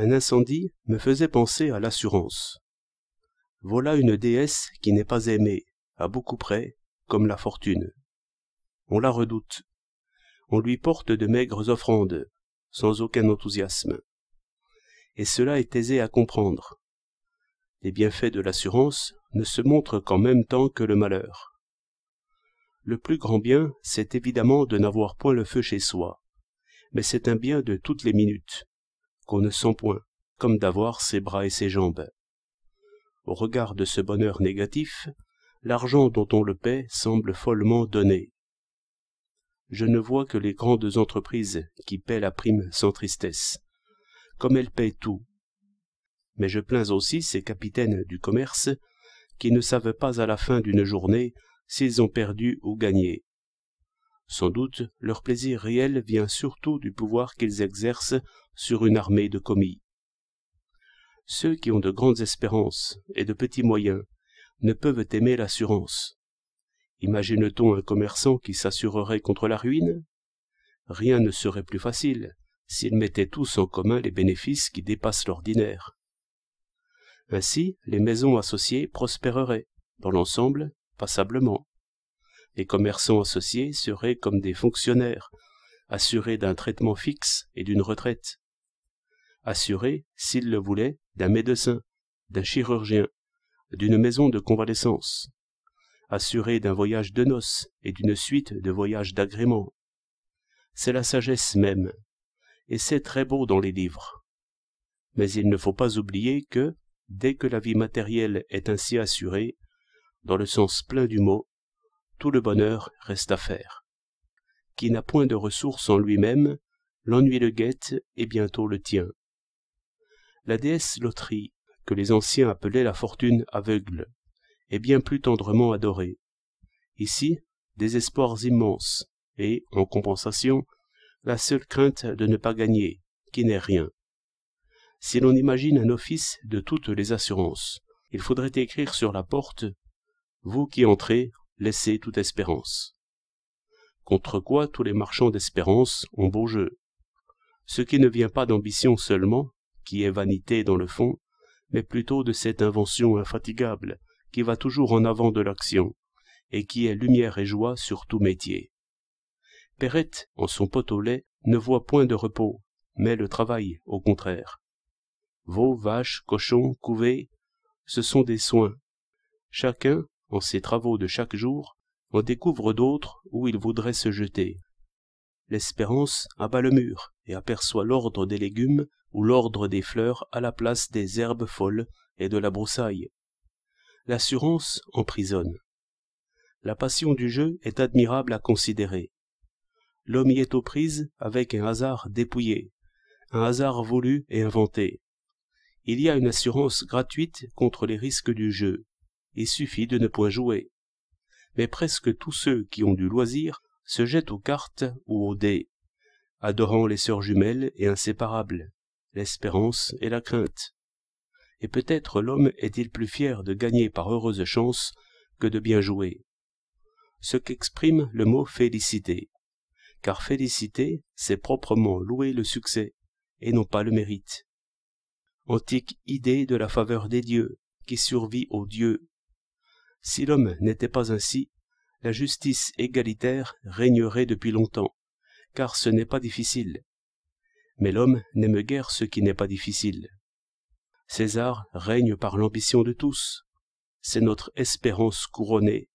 un incendie me faisait penser à l'assurance. Voilà une déesse qui n'est pas aimée, à beaucoup près, comme la fortune. On la redoute. On lui porte de maigres offrandes, sans aucun enthousiasme. Et cela est aisé à comprendre. Les bienfaits de l'assurance ne se montrent qu'en même temps que le malheur. Le plus grand bien, c'est évidemment de n'avoir point le feu chez soi, mais c'est un bien de toutes les minutes qu'on ne sent point, comme d'avoir ses bras et ses jambes. Au regard de ce bonheur négatif, l'argent dont on le paie semble follement donné. Je ne vois que les grandes entreprises qui paient la prime sans tristesse, comme elles paient tout. Mais je plains aussi ces capitaines du commerce qui ne savent pas à la fin d'une journée s'ils ont perdu ou gagné. Sans doute, leur plaisir réel vient surtout du pouvoir qu'ils exercent sur une armée de commis. Ceux qui ont de grandes espérances et de petits moyens ne peuvent aimer l'assurance. Imagine-t-on un commerçant qui s'assurerait contre la ruine Rien ne serait plus facile s'ils mettaient tous en commun les bénéfices qui dépassent l'ordinaire. Ainsi, les maisons associées prospéreraient, dans l'ensemble, passablement. Les commerçants associés seraient comme des fonctionnaires, assurés d'un traitement fixe et d'une retraite. Assuré, s'il le voulait, d'un médecin, d'un chirurgien, d'une maison de convalescence, Assuré d'un voyage de noces et d'une suite de voyages d'agrément. C'est la sagesse même, et c'est très beau dans les livres. Mais il ne faut pas oublier que, dès que la vie matérielle est ainsi assurée, dans le sens plein du mot, tout le bonheur reste à faire. Qui n'a point de ressources en lui-même, l'ennui le guette et bientôt le tient la déesse loterie, que les anciens appelaient la fortune aveugle est bien plus tendrement adorée ici des espoirs immenses et en compensation la seule crainte de ne pas gagner qui n'est rien si l'on imagine un office de toutes les assurances il faudrait écrire sur la porte vous qui entrez laissez toute espérance contre quoi tous les marchands d'espérance ont beau jeu ce qui ne vient pas d'ambition seulement qui est vanité dans le fond, mais plutôt de cette invention infatigable qui va toujours en avant de l'action, et qui est lumière et joie sur tout métier. Perrette, en son pot au lait, ne voit point de repos, mais le travail, au contraire. Veaux, vaches, cochons, couvées, ce sont des soins. Chacun, en ses travaux de chaque jour, en découvre d'autres où il voudrait se jeter. L'espérance abat le mur et aperçoit l'ordre des légumes ou l'ordre des fleurs à la place des herbes folles et de la broussaille. L'assurance emprisonne. La passion du jeu est admirable à considérer. L'homme y est aux prises avec un hasard dépouillé, un hasard voulu et inventé. Il y a une assurance gratuite contre les risques du jeu. Il suffit de ne point jouer. Mais presque tous ceux qui ont du loisir se jettent aux cartes ou aux dés, adorant les sœurs jumelles et inséparables l'espérance et la crainte. Et peut-être l'homme est-il plus fier de gagner par heureuse chance que de bien jouer. Ce qu'exprime le mot félicité. Car félicité, c'est proprement louer le succès, et non pas le mérite. Antique idée de la faveur des dieux, qui survit aux dieux. Si l'homme n'était pas ainsi, la justice égalitaire régnerait depuis longtemps, car ce n'est pas difficile mais l'homme n'aime guère ce qui n'est pas difficile. César règne par l'ambition de tous. C'est notre espérance couronnée